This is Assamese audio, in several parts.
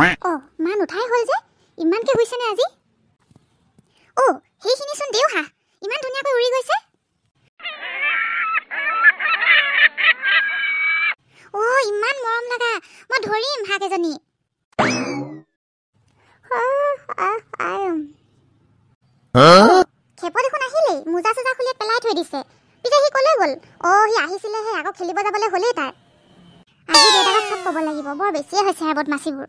অ মা নুঠাই হল যে ইমানকে হৈছেনে আজি অ সেইখিনি চোন দেউহা ইমান ধুনীয়াকৈ উৰি গৈছে অ ইমান মৰম লগা মই ধৰিম হাক এজনী খেপ দেখোন আহিলেই মোজা চোজা খুলি পেলাই থৈ দিছে পিছে সি ক'লৈ গ'ল অ সি আহিছিলেহে আকৌ খেলিব যাবলৈ হ'লেই তাৰ আজি দেউতাক চব ক'ব লাগিব বৰ বেছিয়ে হৈছে হাবত মাচিবোৰ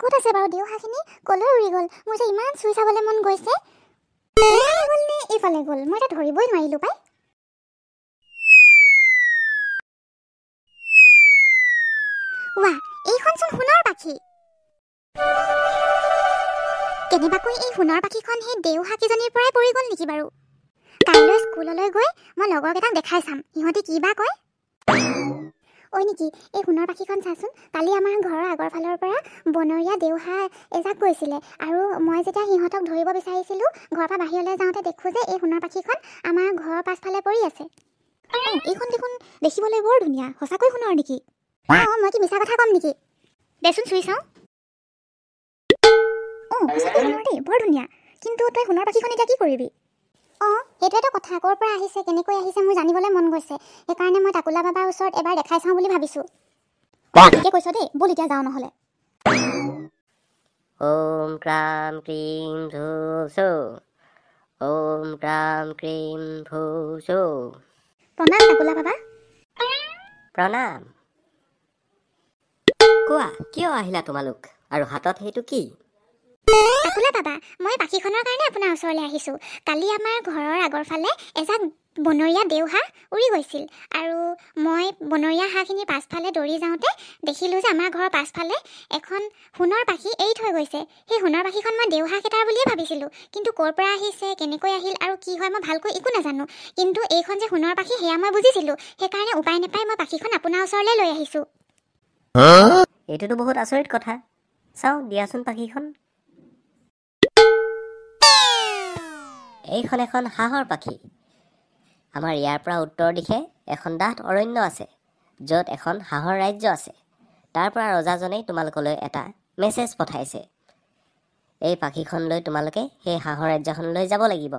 ক'ত আছে বাৰু দেউহাখিনি ক'লৈ উৰি গ'ল মোৰ যে ইমান চুই চাবলৈ মন গৈছে এইফালে গ'ল মই এতিয়া ধৰিবই নোৱাৰিলোঁ পাই কেনেবাকৈ এই সোণৰ পাখিখন সেই দেউহাকীজনীৰ পৰাই পৰি গ'ল নেকি বাৰু কাইলৈ স্কুললৈ গৈ মই লগৰকেইটাক দেখাই চাম ইহঁতি কি বা কয় অই নেকি এই সোণৰ পাখিখন চাচোন কালি আমাৰ ঘৰৰ আগৰ ফালৰ পৰা বনৰীয়া দেউহা এজাক গৈছিলে আৰু মই যেতিয়া সিহঁতক ধৰিব বিচাৰিছিলোঁ ঘৰৰ পৰা বাহিৰলৈ যাওঁতে দেখোঁ যে এই সোণৰ পাখিখন আমাৰ ঘৰৰ পাছফালে পৰি আছে এইখন দেখোন দেখিবলৈ বৰ ধুনীয়া সঁচাকৈ সোণৰ নেকি অঁ মই কি মিছা কথা ক'ম নেকি দেচোন চুই চাওঁ অঁ সঁচাকৈ সোণৰ দেই বৰ ধুনীয়া কিন্তু তই সোণৰ পাখিখন এতিয়া কি কৰিবি অঁ সেইটোৱেতো কথা ক'ৰ পৰা আহিছে কেনেকৈ আহিছে মোৰ জানিবলৈ মন গৈছে সেইকাৰণে মই টাকুলা বাবাৰ ওচৰত এবাৰ দেখাই চাওঁ বুলি ভাবিছোঁ ঠিকে কৈছ দেই বুল এতিয়া যাওঁ নহ'লে কোৱা কিয় আহিলা তোমালোক আৰু হাতত সেইটো কি খোলা পাবা মই পাখিখনৰ কাৰণে আপোনাৰ ওচৰলৈ আহিছো কালি আমাৰ ঘৰৰ আগৰ ফালে এজাক বনৰীয়া দেওহাঁহ উৰি গৈছিল আৰু মই বনৰীয়া হাঁহখিনিৰ পাছফালে দৌৰি যাওঁতে দেখিলোঁ যে আমাৰ ঘৰৰ পাছফালে এখন সোণৰ পাখি এৰি থৈ গৈছে সেই সোণৰ পাখিখন মই কেইটাৰ বুলিয়ে ভাবিছিলোঁ কিন্তু ক'ৰ পৰা আহিছে কেনেকৈ আহিল আৰু কি হয় মই ভালকৈ একো নাজানো কিন্তু এইখন যে সোণৰ পাখি সেয়া মই বুজিছিলোঁ সেইকাৰণে উপায় নাপাই মই পাখিখন আপোনাৰ ওচৰলৈ লৈ আহিছোঁ এইটোতো বহুত আচৰিত কথা চাওঁ দিয়াচোন পাখিখন এইখন এখন হাঁহৰ পাখি আমাৰ ইয়াৰ পৰা উত্তৰ দিশে এখন ডাঠ অৰণ্য আছে য'ত এখন হাঁহৰ ৰাজ্য আছে তাৰ পৰা ৰজাজনেই তোমালোকলৈ এটা মেছেজ পঠাইছে এই পাখিখন লৈ তোমালোকে সেই হাঁহৰ ৰাজ্যখনলৈ যাব লাগিব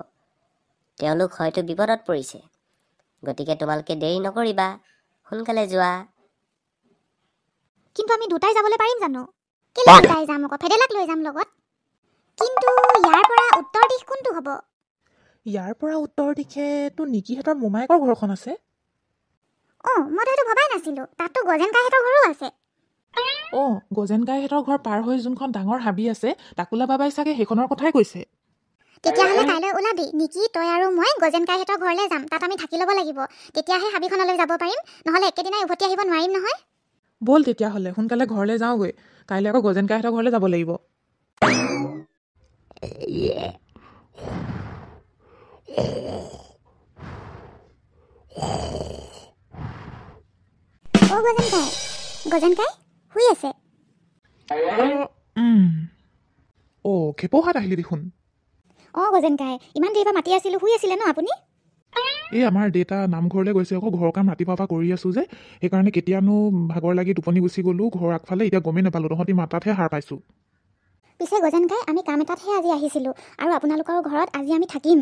তেওঁলোক হয়তো বিপদত পৰিছে গতিকে তোমালোকে দেৰি নকৰিবা সোনকালে যোৱা কিন্তু আমি দুটাই যাবলৈ পাৰিম জানো কেলৈ যাম আকৌ ভেদেলাক লৈ যাম লগত কিন্তু ইয়াৰ পৰা উত্তৰ দিশ কোনটো হ'ব ইয়াৰ পৰা উত্তৰ দিশে তোৰ নিকিহঁতৰ মোমায়েকৰ ঘৰখন আছে অঁ মই তাতো ভবাই নাছিলো তাততো গজেনকাইহঁতৰ ঘৰো আছে অঁ গজেনকাইহঁতৰ ঘৰ পাৰ হৈ যোনখন ডাঙৰ হাবি আছে টাকুলা বাবাই চাগে সেইখনৰ কথাই কৈছে তেতিয়াহ'লে কাইলৈ ওলাবি নিকি তই আৰু মই গজেনকাইহঁতৰ ঘৰলৈ যাম তাত আমি থাকি ল'ব লাগিব তেতিয়াহে হাবিখনলৈ যাব পাৰিম নহ'লে একেদিনাই উভতি আহিব নোৱাৰিম নহয় ব'ল তেতিয়াহ'লে সোনকালে ঘৰলৈ যাওঁগৈ কাইলৈ আকৌ গজেন গজেনকাইহঁতৰ ঘৰলৈ যাব লাগিব অ গজন কাই গজন কাই শুই আছে অ খেপহাত আহিলি দেখোন অ গজন কাই ইমান দেৰি পৰা মাতি আছিলো শুই আছিলে ন আপুনি এই আমাৰ দেউতা নামঘৰলৈ গৈছে আকৌ ঘৰৰ কাম ৰাতিপুৱাৰ পৰা কৰি আছো যে সেইকাৰণে কেতিয়ানো ভাগৰ লাগি টোপনি গুচি গ'লো ঘৰৰ আগফালে এতিয়া গমেই নাপালো তহঁতি মাতাতহে সাৰ পাইছো পিছে গজান গাই আমি কাম এটাতহে আজি আহিছিলো আৰু আপোনালোকৰ ঘৰত আজি আমি থাকিম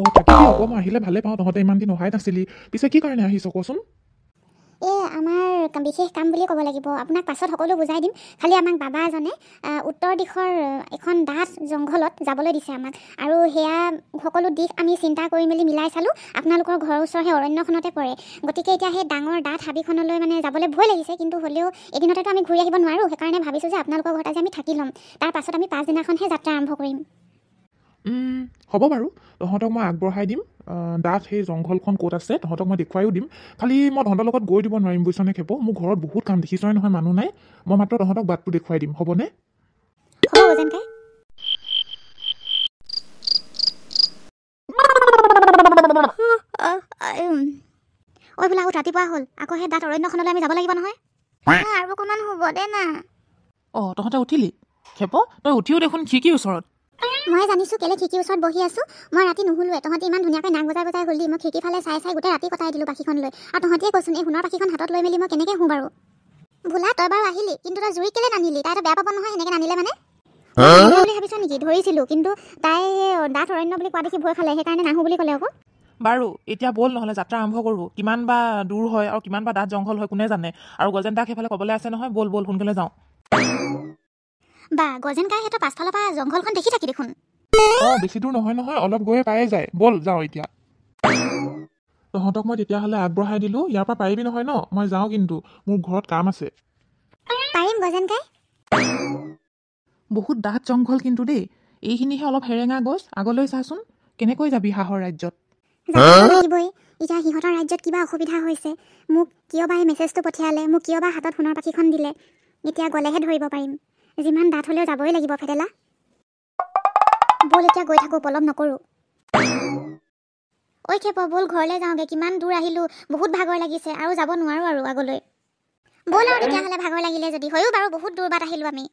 অ থাকি দিয়ক মই আহিলে ভালে পাওঁ তহঁতে ইমান দিন অহাই নাছিলি পিছে কি কাৰণে আহিছ কচোন এ আমাৰ বিশেষ কাম বুলি ক'ব লাগিব আপোনাক পাছত সকলো বুজাই দিম খালি আমাক বাবা এজনে উত্তৰ দিশৰ এখন ডাঠ জংঘলত যাবলৈ দিছে আমাক আৰু সেয়া সকলো দিশ আমি চিন্তা কৰি মেলি মিলাই চালোঁ আপোনালোকৰ ঘৰৰ ওচৰ সেই অৰণ্যখনতে পৰে গতিকে এতিয়া সেই ডাঙৰ ডাঠ হাবিখনলৈ মানে যাবলৈ ভয় লাগিছে কিন্তু হ'লেও এদিনতে আমি ঘূৰি আহিব নোৱাৰোঁ সেইকাৰণে ভাবিছোঁ যে আপোনালোকৰ ঘৰত আজি আমি থাকি ল'ম তাৰ পাছত আমি পাঁচদিনাখনহে যাত্ৰা আৰম্ভ কৰিম হ'ব বাৰু তহঁতক মই আগবঢ়াই দিম দাঁত সেই জংঘলখন ক'ত আছে তহঁতক মই দেখুৱাইও দিম খালি মই তহঁতৰ লগত গৈ দিব নোৱাৰিম নে খেপ মোৰ ঘৰত বহুত কাম দেখিছই নহয় মানুহ নাই মই মাত্ৰ তহঁতক বাটটো দেখুৱাই দিম হ'বনে ৰাতিপুৱা হ'ল আকৌ সেই দাঁত অৰণ্যখনলৈ যাব লাগিব নহয় অঁ তহঁতে উঠিলি খেপ তই উঠিও দেখোন খিৰিকীৰ ওচৰত মই জানিছোঁ কেলে খিৰিকীৰ ওচৰত বহি আছোঁ মই ৰাতি নুশুলোৱে তহঁতি ইমান ধুনীয়াকৈ নাক বজাই বজাই শুলি মই খিৰিকীফালে চাই চাই গোটেই ৰাতি কটাই দিলোঁ পাখিখন লৈ আৰু তহঁতিয়ে কৈছোঁ এই সোণৰ পাখিখন হাতত লৈ মেলি মই কেনেকৈ শুওঁ বাৰু ভোলা তই বাৰু আহিলি কিন্তু তই জুৰি কেলে নানিলি তাই এটা বেয়া পাব নহয় সেনেকৈ নানিলে মানে বুলি ভাবিছ নেকি ধৰিছিলোঁ কিন্তু তাই দাঁত অৰণ্য বুলি কোৱা দেখি ভয় খালে সেইকাৰণে নাহো বুলি ক'লে আকৌ বাৰু এতিয়া ব'ল নহ'লে যাত্ৰা আৰম্ভ কৰোঁ কিমান বা দূৰ হয় আৰু কিমান বা দাঁত জংঘল হয় কোনে জানে আৰু গজেন দাক সেইফালে ক'বলৈ আছে নহয় ব'ল ব'ল সোনকালে যাওঁ বা গজেন গাই সিহঁতৰ পাছফালৰ পৰা জংঘলখন দেখি থাকি দেখোন অঁ বেছি দূৰ নহয় নহয় অলপ গৈয়ে পায়ে যায় ব'ল যাওঁ এতিয়া তহঁতক মই তেতিয়াহ'লে আগবঢ়াই দিলোঁ ইয়াৰ পৰা পাৰিবি নহয় ন মই যাওঁ কিন্তু মোৰ ঘৰত কাম আছে পাৰিম গজেন গাই বহুত ডাঠ জংঘল কিন্তু দেই এইখিনিহে অলপ হেৰেঙা গছ আগলৈ চাচোন কেনেকৈ যাবি হাঁহৰ ৰাজ্যত এতিয়া সিহঁতৰ ৰাজ্যত কিবা অসুবিধা হৈছে মোক কিয় মেছেজটো পঠিয়ালে মোক কিয় হাতত সোণৰ পাখিখন দিলে এতিয়া গ'লেহে ধৰিব পাৰিম যিমান ডাঠ হ'লেও যাবই লাগিব ফেদেলা বল এতিয়া গৈ থাকোঁ পলম নকৰোঁ ঐ খেপ বল ঘৰলৈ যাওঁগৈ কিমান দূৰ আহিলোঁ বহুত ভাগৰ লাগিছে আৰু যাব নোৱাৰোঁ আৰু আগলৈ বল আৰু তেতিয়াহ'লে ভাগৰ লাগিলে যদি হয়ো বাৰু বহুত দূৰ বাট আহিলোঁ আমি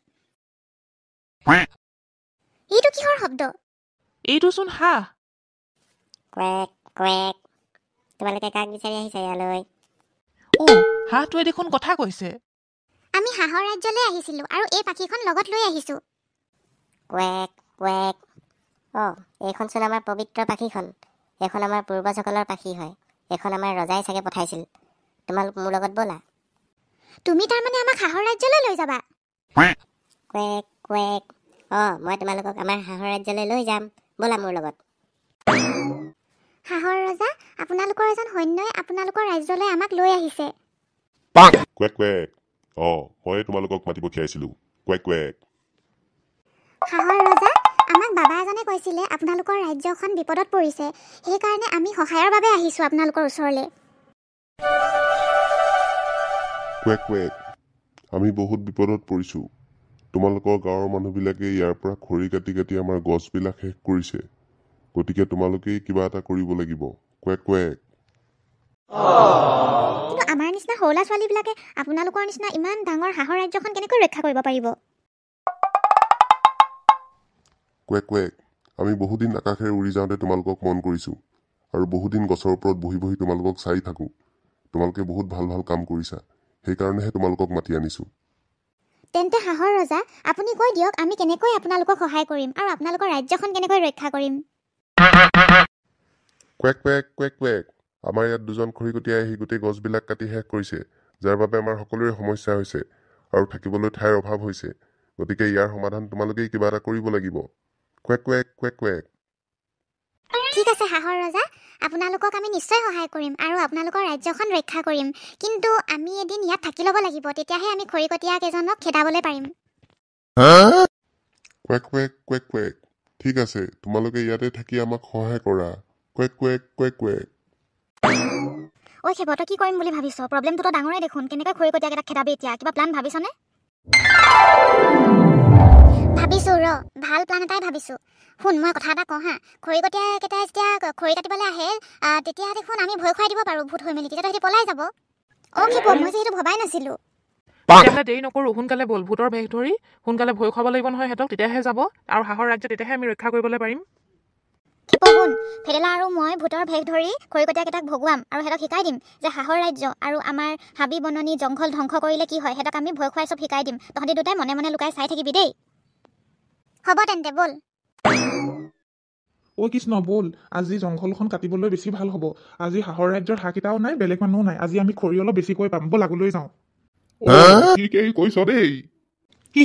এইটো কিহৰ শব্দ এইটোচোন হাঁহ তোমালোকে কাক বিচাৰি আহিছা ইয়ালৈ হাঁহটোৱে দেখোন কথা কৈছে আমি হাঁহৰ ৰাজ্যলৈ আহিছিলোঁ আৰু এই পাখিখন লগত লৈ আহিছোঁ কুৱেক কুৱেক অঁ এইখনচোন আমাৰ পবিত্ৰ পাখিখন এইখন আমাৰ পূৰ্বজসকলৰ পাখি হয় এইখন আমাৰ ৰজাই চাগে পঠাইছিল তোমালোক মোৰ লগত ব'লা তুমি তাৰমানে আমাক হাঁহৰ ৰাজ্যলৈ লৈ যাবা কুৱেক কুৱেক অঁ মই তোমালোকক আমাৰ হাঁহৰ ৰাজ্যলৈ লৈ যাম ব'লা মোৰ লগত হাঁহৰ ৰজা আপোনালোকৰ এজন সৈন্যই আপোনালোকৰ ৰাজ্যলৈ আমাক লৈ আহিছে অঁ ময়ে তোমালোকক মাতি পঠিয়াইছিলোঁ কুৱেক কুৱেক হাঁহৰ ৰজা আমাক বাবা এজনে কৈছিলে আপোনালোকৰ ৰাজ্যখন বিপদত পৰিছে সেইকাৰণে আমি সহায়ৰ বাবে আহিছোঁ আপোনালোকৰ ওচৰলৈ কুৱেক কুৱেক আমি বহুত বিপদত পৰিছো তোমালোকৰ গাঁৱৰ মানুহবিলাকে ইয়াৰ পৰা খৰি কাটি কাটি আমাৰ গছবিলাক শেষ কৰিছে গতিকে তোমালোকেই কিবা এটা কৰিব লাগিব কুৱেক কুৱেক নিচিনা সৌলা ছোৱালীবিলাকে আপোনালোকৰ নিচিনা ইমান ডাঙৰ হাঁহৰ ৰাজ্যখন কেনেকৈ ৰক্ষা কৰিব পাৰিব কুৱে কুৱে আমি বহুদিন আকাশেৰে উৰি যাওঁতে তোমালোকক মন কৰিছোঁ আৰু বহুদিন গছৰ ওপৰত বহি বহি তোমালোকক চাই থাকোঁ তোমালোকে বহুত ভাল ভাল কাম কৰিছা সেইকাৰণেহে তোমালোকক মাতি আনিছোঁ তেন্তে হাঁহৰ ৰজা আপুনি কৈ দিয়ক আমি কেনেকৈ আপোনালোকক সহায় কৰিম আৰু আপোনালোকৰ ৰাজ্যখন কেনেকৈ ৰক্ষা কৰিম কুৱেক কুৱেক কুৱেক কুৱেক আমাৰ ইয়াত দুজন খৰিকটীয়াই আহি গোটেই গছবিলাক কাটি শেষ কৰিছে যাৰ বাবে আমাৰ সকলোৰে সমস্যা হৈছে আৰু থাকিবলৈ ঠাইৰ অভাৱ হৈছে গতিকে ইয়াৰ সমাধান তোমালোকেই কিবা এটা কৰিব লাগিব কুৱেক কুৱেক কুৱেক কুৱেক ঠিক আছে হাঁহৰ ৰজা আপোনালোকক আমি নিশ্চয় সহায় কৰিম আৰু আপোনালোকৰ ৰাজ্যখন ৰক্ষা কৰিম কিন্তু আমি এদিন ইয়াত থাকি ল'ব লাগিব তেতিয়াহে আমি খৰিকটীয়া কেইজনক খেদাবলৈ পাৰিম কুৱেক কুৱেক কুৱেক কুৱেক ঠিক আছে তোমালোকে ইয়াতে থাকি আমাক সহায় কৰা কুৱেক কুৱেক কুৱেক কুৱেক ঐ খেবৰ কি কৰিম বুলি ভাবিছ প্ৰব্লেমটো তো ডাঙৰে দেখোন কেনেকৈ খৰি কটীয়া কেইটাক খেদাবি এতিয়া কিবা প্লান ভাবিছনে ভাবিছোঁ ৰ ভাল প্লান এটাই ভাবিছোঁ শুন মই কথা এটা কওঁ হা খৰি কটীয়া কেইটাই যেতিয়া খৰি কাটিবলৈ আহে তেতিয়া দেখোন আমি ভয় খুৱাই দিব পাৰোঁ ভূত হৈ মেলি তেতিয়া সিহঁতি পলাই যাব অ' খেব মই যিহেতু ভবাই নাছিলোঁ তেতিয়াহ'লে দেৰি নকৰোঁ সোনকালে ব'ল ভূতৰ বেগ ধৰি সোনকালে ভয় খুৱাব লাগিব নহয় সিহঁতক তেতিয়াহে যাব আৰু হাঁহৰ ৰাজ্য তেতিয়াহে আমি ৰক্ষা কৰিবলৈ পাৰিম থুপগুণ ভেদেলা আৰু মই ভূতৰ ভেগ ধৰি খৰিকটীয়াকেইটাক ভগোৱাম আৰু সিহঁতক শিকাই দিম যে হাঁহৰ ৰাজ্য আৰু আমাৰ হাবি বননি জংঘল ধ্বংস কৰিলে কি হয় সিহঁতক আমি ভয় খুৱাই চব শিকাই দিম তহঁতি দুটাই মনে মনে লুকাই চাই থাকিবি দেই হ'ব তেন্তে ব'ল অ' কৃষ্ণ ব'ল আজি জংঘলখন কাটিবলৈ বেছি ভাল হ'ব আজি হাঁহৰ ৰাজ্যৰ হাঁহ কেইটাও নাই বেলেগ মানুহো নাই আজি আমি খৰি অলপ বেছিকৈ পাম ব'ল আগলৈ যাওঁ কৈছ দেই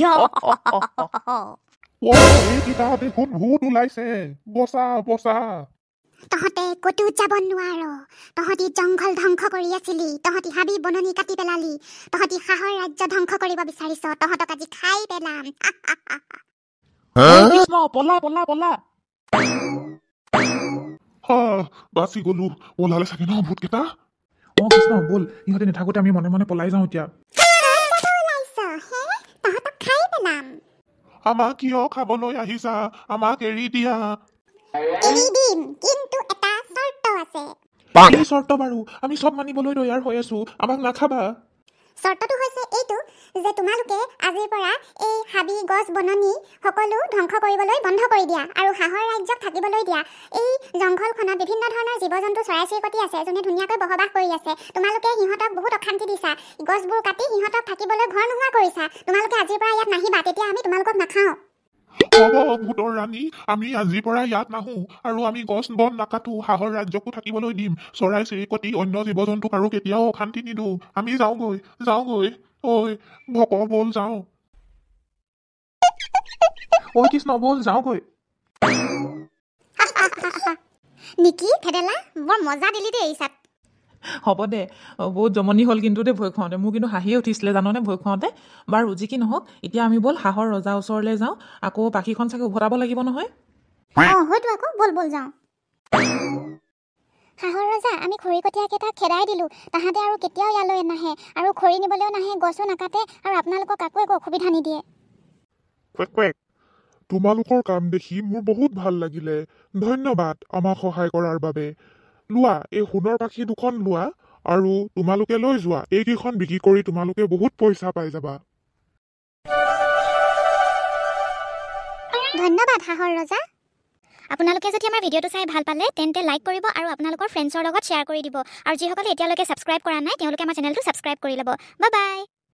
哟。তহঁতি জংঘল ধ্বংস কৰি আছিলি তহঁতি হাবি বননি কাটি পেলালি তহঁতি সাহৰ ৰাজ্য ধ্বংস কৰিব বিচাৰিছ তহঁতক আজি খাই পেলাম বাচি গলো ওলালে চাগে ন ভূতকেইটা অঁ কৃষ্ণ বল সিহঁতে নেথাকোতে আমি মনে মনে পলাই যাওঁ এতিয়া আমাক কিয় খাবলৈ আহিছা আমাক এৰি দিয়া চৰ্ত বাৰু আমি চব মানিবলৈ তৈয়াৰ হৈ আছো আমাক নাখাবা চৰ্তটো হৈছে এইটো যে তোমালোকে আজিৰ পৰা এই হাবি গছ বননি সকলো ধ্বংস কৰিবলৈ বন্ধ কৰি দিয়া আৰু হাঁহৰ ৰাজ্যক থাকিবলৈ দিয়া এই জংঘলখনত বিভিন্ন ধৰণৰ জীৱ জন্তু চৰাই চিৰিকটি আছে যোনে ধুনীয়াকৈ বসবাস কৰি আছে তোমালোকে সিহঁতক বহুত অশান্তি দিছা গছবোৰ কাটি সিহঁতক থাকিবলৈ ঘৰ নোহোৱা কৰিছা তোমালোকে আজিৰ পৰা ইয়াত নাহিবা তেতিয়া আমি তোমালোকক নাখাওঁ হ'ব ভূতৰ ৰাণী আমি আজিৰ পৰা ইয়াত নাহো আৰু আমি গছ বন নাকাটো হাঁহৰ ৰাজ্যকো থাকিবলৈ দিম চৰাই চিৰিকটি অন্য জীৱ জন্তুক আৰু কেতিয়াও অশান্তি নিদো আমি যাওঁগৈ যাওঁগৈ ঐ ভক বল যাওঁ ঐ কৃষ্ণ বল যাওঁগৈ নেকি খেদেলা বৰ মজা দিলি দেই ইচাত হ'ব দে বহুত জমনি হ'ল কিন্তু দেই ভৈ খুৱাওঁতে মোৰ কিন্তু হাঁহিয়ে উঠিছিলে জাননে ভৈ খুৱাওঁতে বাৰু যি কি নহওক এতিয়া আমি ব'ল হাঁহৰ ৰজাৰ ওচৰলৈ যাওঁ আকৌ পাখিখন চাগে উভতাব লাগিব নহয় হাঁহৰ ৰজা আমি খৰিকটীয়া কেইটা খেদাই দিলোঁ তাহাঁতে আৰু কেতিয়াও ইয়ালৈ নাহে আৰু খৰি নিবলৈও নাহে গছো নাকাটে আৰু আপোনালোকক কাকো একো অসুবিধা নিদিয়ে তোমালোকৰ কাম দেখি মোৰ বহুত ভাল লাগিলে ধন্যবাদ আমাক সহায় কৰাৰ বাবে লোৱা এই সোণৰ পাখি দুখন লোৱা আৰু তোমালোকে লৈ যোৱা এইকেইখন বিক্ৰী কৰি তোমালোকে বহুত পইচা পাই যাবা ধন্যবাদ হাঁহৰ ৰজা আপোনালোকে যদি আমাৰ ভিডিঅ'টো চাই ভাল পালে তেন্তে লাইক কৰিব আৰু আপোনালোকৰ ফ্ৰেণ্ডছৰ লগত শ্বেয়াৰ কৰি দিব আৰু যিসকলে এতিয়ালৈকে ছাবস্ক্ৰাইব কৰা নাই তেওঁলোকে আমাৰ চেনেলটো ছাবস্ক্ৰাইব কৰি ল'ব বাই